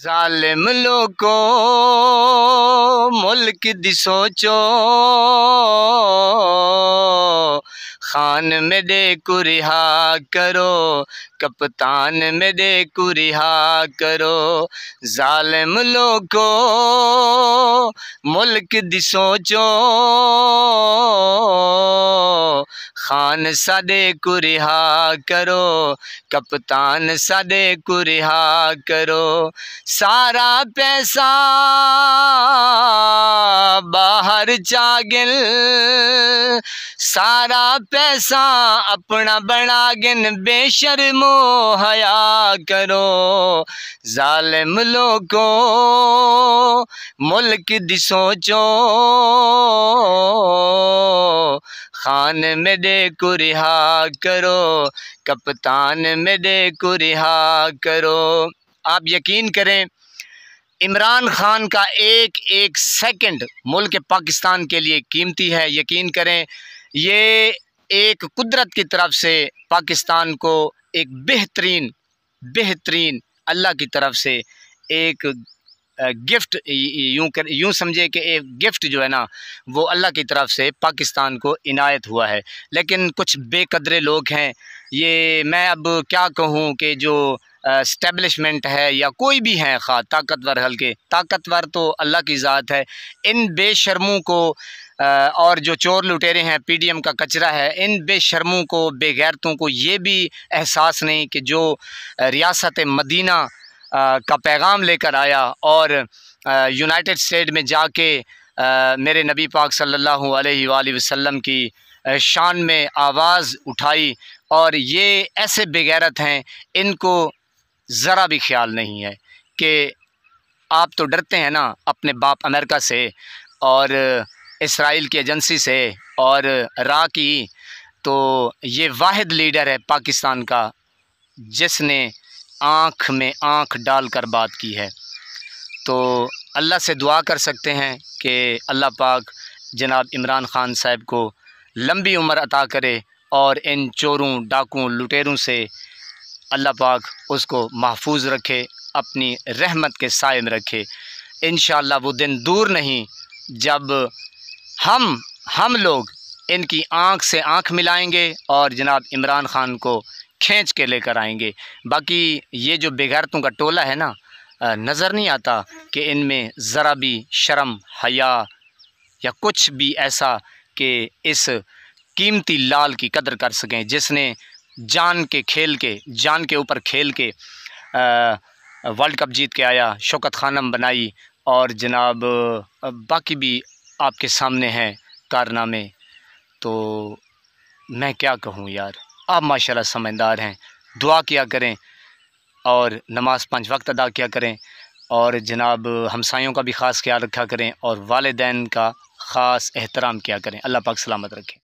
ظالم لوگوں ملک دی سوچو کپتان میں کو کپتان میں دے رہا کرو ظالم لوکو ملک دی سوچو خان سا رہا کرو کپتان سا کو رہا کرو سارا پیسہ باہر چاگل سارا پیسہ اپنا بڑا گن بے شرم حیا کرو ظالم ملک دی سوچو خان رہا کرو کپتان میں دے کو رہا کرو آپ یقین کریں عمران خان کا ایک ایک سیکنڈ ملک پاکستان کے لیے قیمتی ہے یقین کریں یہ ایک قدرت کی طرف سے پاکستان کو ایک بہترین بہترین اللہ کی طرف سے ایک گفٹ یوں کر یوں سمجھے کہ ایک گفٹ جو ہے نا وہ اللہ کی طرف سے پاکستان کو عنایت ہوا ہے لیکن کچھ بے قدرے لوگ ہیں یہ میں اب کیا کہوں کہ جو اسٹیبلشمنٹ ہے یا کوئی بھی ہیں خواہ طاقتور حلقے طاقتور تو اللہ کی ذات ہے ان بے شرموں کو اور جو چور لٹیرے ہیں پی ڈی ایم کا کچرا ہے ان بے شرموں کو بے غیرتوں کو یہ بھی احساس نہیں کہ جو ریاست مدینہ کا پیغام لے کر آیا اور یونائٹڈ سٹیٹ میں جا کے میرے نبی پاک صلی اللہ علیہ وآلہ وسلم کی شان میں آواز اٹھائی اور یہ ایسے بغیرت ہیں ان کو ذرا بھی خیال نہیں ہے کہ آپ تو ڈرتے ہیں نا اپنے باپ امریکہ سے اور اسرائیل کی ایجنسی سے اور را کی تو یہ واحد لیڈر ہے پاکستان کا جس نے آنکھ میں آنکھ ڈال کر بات کی ہے تو اللہ سے دعا کر سکتے ہیں کہ اللہ پاک جناب عمران خان صاحب کو لمبی عمر عطا کرے اور ان چوروں ڈاکوں لٹیروں سے اللہ پاک اس کو محفوظ رکھے اپنی رحمت کے سائے میں رکھے انشاءاللہ وہ دن دور نہیں جب ہم ہم لوگ ان کی آنکھ سے آنکھ ملائیں گے اور جناب عمران خان کو کھینچ کے لے کر آئیں گے باقی یہ جو بغیرتوں کا ٹولہ ہے نا نظر نہیں آتا کہ ان میں ذرا بھی شرم حیا یا کچھ بھی ایسا کہ اس قیمتی لال کی قدر کر سکیں جس نے جان کے کھیل کے جان کے اوپر کھیل کے ورلڈ کپ جیت کے آیا شوکت خانم بنائی اور جناب باقی بھی آپ کے سامنے ہیں کارنامے تو میں کیا کہوں یار آپ ماشاءاللہ سمجھدار ہیں دعا کیا کریں اور نماز پانچ وقت ادا کیا کریں اور جناب ہمسایوں کا بھی خاص خیال رکھا کریں اور والدین کا خاص احترام کیا کریں اللہ پاک سلامت رکھیں